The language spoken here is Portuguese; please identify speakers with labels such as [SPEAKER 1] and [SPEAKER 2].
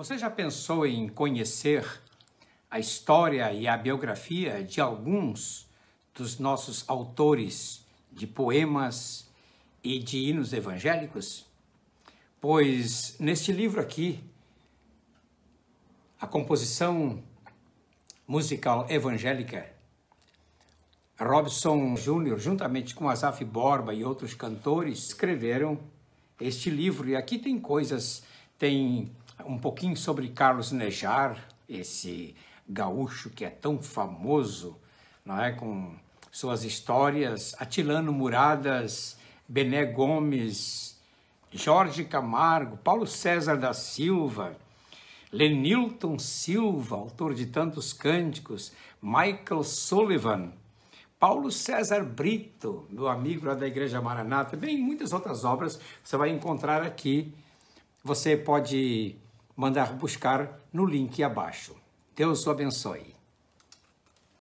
[SPEAKER 1] Você já pensou em conhecer a história e a biografia de alguns dos nossos autores de poemas e de hinos evangélicos? Pois neste livro aqui, a composição musical evangélica, Robson Júnior, juntamente com Asaf Borba e outros cantores, escreveram este livro. E aqui tem coisas, tem um pouquinho sobre Carlos Nejar, esse gaúcho que é tão famoso, não é? Com suas histórias, Atilano Muradas, Bené Gomes, Jorge Camargo, Paulo César da Silva, Lenilton Silva, autor de tantos cânticos, Michael Sullivan, Paulo César Brito, meu amigo lá da Igreja Maranata, bem muitas outras obras você vai encontrar aqui. Você pode mandar buscar no link abaixo. Deus o abençoe.